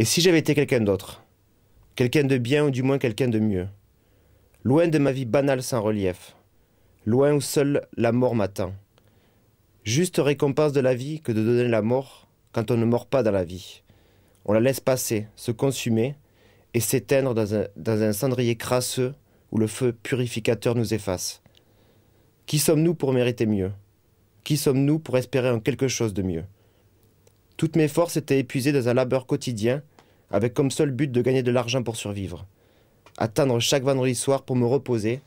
Et si j'avais été quelqu'un d'autre Quelqu'un de bien ou du moins quelqu'un de mieux Loin de ma vie banale sans relief, loin où seule la mort m'attend. Juste récompense de la vie que de donner la mort quand on ne mord pas dans la vie. On la laisse passer, se consumer et s'éteindre dans un, dans un cendrier crasseux où le feu purificateur nous efface. Qui sommes-nous pour mériter mieux Qui sommes-nous pour espérer en quelque chose de mieux toutes mes forces étaient épuisées dans un labeur quotidien, avec comme seul but de gagner de l'argent pour survivre. Attendre chaque vendredi soir pour me reposer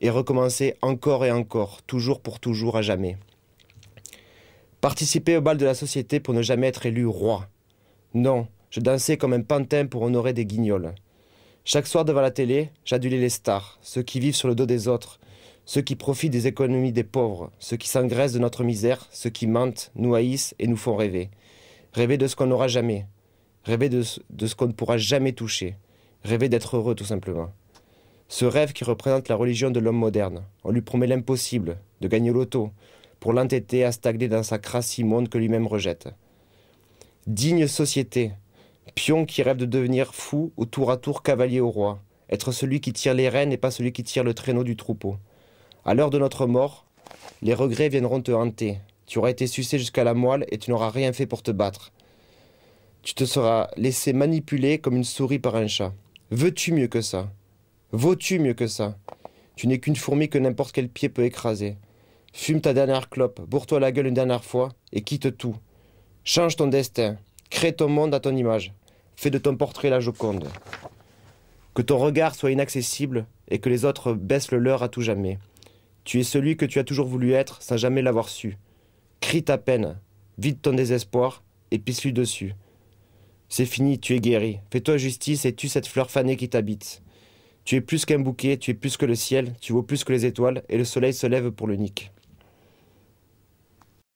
et recommencer encore et encore, toujours pour toujours à jamais. Participer au bal de la société pour ne jamais être élu roi. Non, je dansais comme un pantin pour honorer des guignols. Chaque soir devant la télé, j'adulais les stars, ceux qui vivent sur le dos des autres, ceux qui profitent des économies des pauvres, ceux qui s'engraissent de notre misère, ceux qui mentent, nous haïssent et nous font rêver. Rêver de ce qu'on n'aura jamais. Rêver de, ce qu'on ne pourra jamais toucher. Rêver d'être heureux, tout simplement. Ce rêve qui représente la religion de l'homme moderne. On lui promet l'impossible, de gagner l'auto, pour l'entêter à stagner dans sa crasse immonde que lui-même rejette. Digne société, pion qui rêve de devenir fou au tour à tour cavalier au roi, être celui qui tire les rênes et pas celui qui tire le traîneau du troupeau. À l'heure de notre mort, les regrets viendront te hanter, tu auras été sucé jusqu'à la moelle et tu n'auras rien fait pour te battre. Tu te seras laissé manipuler comme une souris par un chat. Veux-tu mieux que ça Vaux-tu mieux que ça Tu n'es qu'une fourmi que n'importe quel pied peut écraser. Fume ta dernière clope, bourre-toi la gueule une dernière fois et quitte tout. Change ton destin, crée ton monde à ton image, fais de ton portrait la Joconde. Que ton regard soit inaccessible et que les autres baissent le leur à tout jamais. Tu es celui que tu as toujours voulu être sans jamais l'avoir su. Crie ta peine, vide ton désespoir et pisse-lui dessus. C'est fini, tu es guéri. Fais-toi justice et tue cette fleur fanée qui t'habite. Tu es plus qu'un bouquet, tu es plus que le ciel, tu vaux plus que les étoiles, et le soleil se lève pour nique.